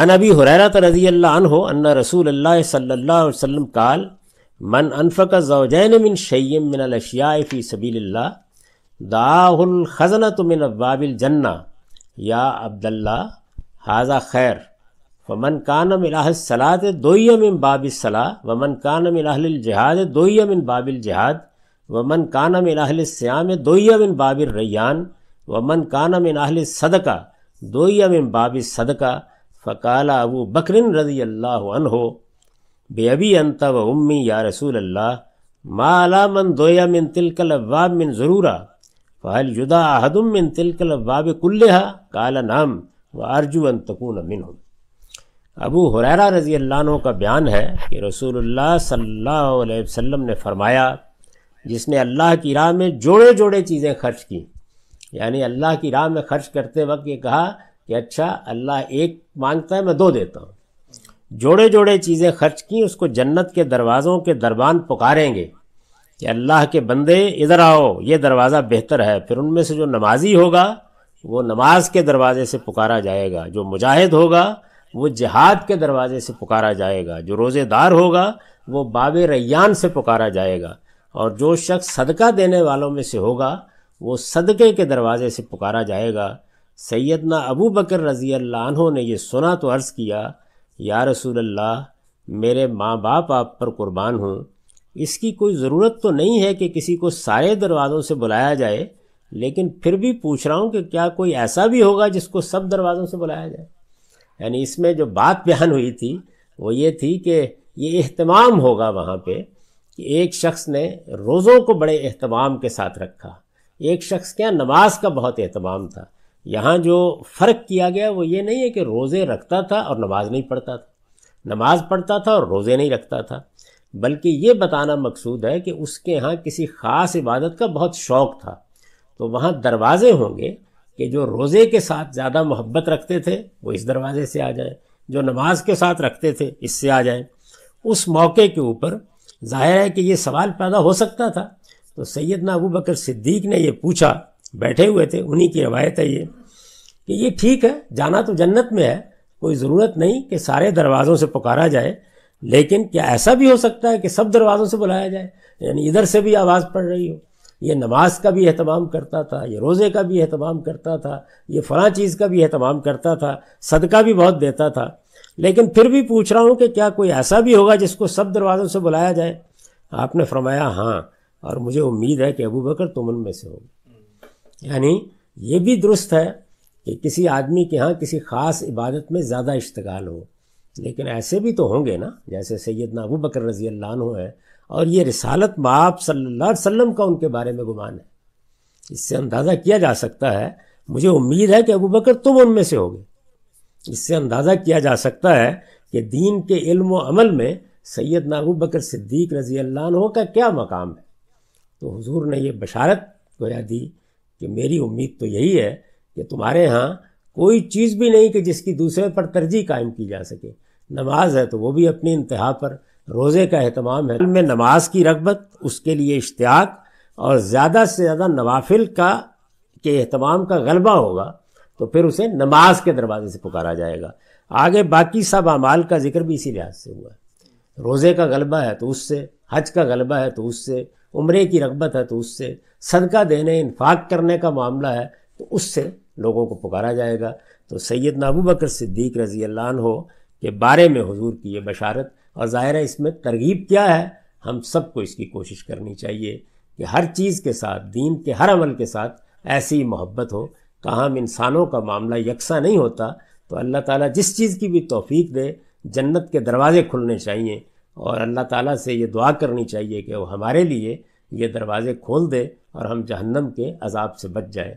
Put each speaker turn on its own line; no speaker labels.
अन अबी हुरैरत रजी अल्लाह अन रसूल अल्लाह सल्ला वसम काल मन अनफ़क जौजैन मिन शैम मिन अशियाफ़ी सबील्ला दाहुल खजनत मिन अब्बाबिल जन्ना या अब्दल्ला हाजा खैर वमन कान मिलासलात दोयम मिन बाबिसला वमन कान मिलाजहाद दोयम मिन बाबिल जहाद वमन कान मिलास्याम दोयम मिन बाबिल रैयान वमन कान सदका दोयम मिन बाबिल सदका फ़काल अबू बकरिन रजी अल्लाह अनहो बेअबी अंत व उम्मी या रसूल अल्लाह माला मन दोया मिन तिलकल अब्वाब मिन ज़रूरा फ़हल जुदा अहदुम मिन तिलकल अब्वाब कुल्लहा काला नाम व अर्जू अन तकून मिन अबू हुरैरा रजी अल्लाह का बयान है कि रसूलुल्लाह सल्लल्लाहु अलैहि वसल्लम ने फरमाया जिसने अल्लाह की राह में जोड़े जोड़े चीज़ें खर्च की यानी अल्लाह की राह में खर्च करते वक्त ये कहा कि अच्छा अल्लाह एक मांगता है मैं दो देता हूँ जोड़े जोड़े चीज़ें खर्च की उसको जन्नत के दरवाज़ों के दरबान पुकारेंगे कि अल्लाह के बंदे इधर आओ ये दरवाज़ा बेहतर है फिर उनमें से जो नमाजी होगा वो नमाज के दरवाज़े से पुकारा जाएगा जो मुजाहिद होगा वो जहाद के दरवाज़े से पुकारा जाएगा जो रोज़ेदार होगा वो बाब रैयान से पुकारा जाएगा और जो शख्स सदका देने वालों में से होगा वो सदक़े के दरवाज़े से पुकारा जाएगा सैदना अबू बकर रज़ी अल्लाह ने यह सुना तो अर्ज़ किया या रसूल अल्लाह मेरे माँ बाप आप पर कुर्बान हों इसकी कोई ज़रूरत तो नहीं है कि किसी को सारे दरवाज़ों से बुलाया जाए लेकिन फिर भी पूछ रहा हूँ कि क्या कोई ऐसा भी होगा जिसको सब दरवाज़ों से बुलाया जाए यानी इसमें जो बात बयान हुई थी वो ये थी कि ये अहतमाम होगा वहाँ पे कि एक शख्स ने रोज़ों को बड़े अहतमाम के साथ रखा एक शख्स क्या नमाज का बहुत अहतमाम था यहाँ जो फ़र्क किया गया वो ये नहीं है कि रोज़े रखता था और नमाज नहीं पढ़ता था नमाज पढ़ता था और रोज़े नहीं रखता था बल्कि ये बताना मकसूद है कि उसके यहाँ किसी ख़ास इबादत का बहुत शौक़ था तो वहाँ दरवाज़े होंगे कि जो रोज़े के साथ ज़्यादा मोहब्बत रखते थे वो इस दरवाज़े से आ जाएँ जो नमाज के साथ रखते थे इससे आ जाएँ उस मौके के ऊपर जाहिर है कि ये सवाल पैदा हो सकता था तो सैदना अबू बकर सिद्दीक ने ये पूछा बैठे हुए थे उन्हीं की रवायत है ये कि ये ठीक है जाना तो जन्नत में है कोई ज़रूरत नहीं कि सारे दरवाज़ों से पुकारा जाए लेकिन क्या ऐसा भी हो सकता है कि सब दरवाज़ों से बुलाया जाए यानी इधर से भी आवाज़ पड़ रही हो ये नमाज का भी अहतमाम करता था ये रोज़े का भी अहतमाम करता था ये फ़लाँ चीज़ का भी अहतमाम करता था सदका भी बहुत देता था लेकिन फिर भी पूछ रहा हूँ कि क्या कोई ऐसा भी होगा जिसको सब दरवाज़ों से बुलाया जाए आपने फरमाया हाँ और मुझे उम्मीद है कि अबू बकर तुम उनमें से हो यानी ये भी दुरुस्त है कि किसी आदमी के यहाँ किसी ख़ास इबादत में ज़्यादा इश्तगाल हो लेकिन ऐसे भी तो होंगे ना जैसे सैद अबू बकर रजी अल्लाह है और ये रिसालत माप सल्ला वसम का उनके बारे में गुमान है इससे अंदाज़ा किया जा सकता है मुझे उम्मीद है कि अबू बकर तुम उनमें से होगे इससे अंदाज़ा किया जा सकता है कि दीन के इल्म व अमल में सैद नाबू बकर सिद्दीक रजी अल्लाह का क्या मकाम है तो हजूर ने यह बशारत गोया दी कि मेरी उम्मीद तो यही है कि तुम्हारे यहाँ कोई चीज़ भी नहीं कि जिसकी दूसरे पर तरजीह कायम की जा सके नमाज है तो वो भी अपनी इंतहा पर रोज़े का अहतमाम है में नमाज की रगबत उसके लिए इश्तियाक और ज़्यादा से ज़्यादा नवाफिल का के अहतमाम का गलबा होगा तो फिर उसे नमाज के दरवाजे से पुकारा जाएगा आगे बाकी सब अमाल का जिक्र भी इसी लिहाज से हुआ है रोज़े का गलबा है तो उससे हज का गलबा है तो उससे उम्र की रगबत है तो उससे सदका देने इन्फाक करने का मामला है तो उससे लोगों को पुकारा जाएगा तो सैयद नाबू बकर सिद्दीक रजी अल्लाह हो के बारे में हजूर की ये बशारत और ज़ाहिर है इसमें तरगीब क्या है हम सबको इसकी कोशिश करनी चाहिए कि हर चीज़ के साथ दीन के हर अमल के साथ ऐसी मोहब्बत हो कहाँ इंसानों का मामला यकसा नहीं होता तो अल्लाह ताला जिस चीज़ की भी तोफ़ी दे जन्नत के दरवाज़े खुलने चाहिए और अल्लाह ताला से ये दुआ करनी चाहिए कि वो हमारे लिए ये दरवाज़े खोल दे और हम जहन्नम के अजाब से बच जाएँ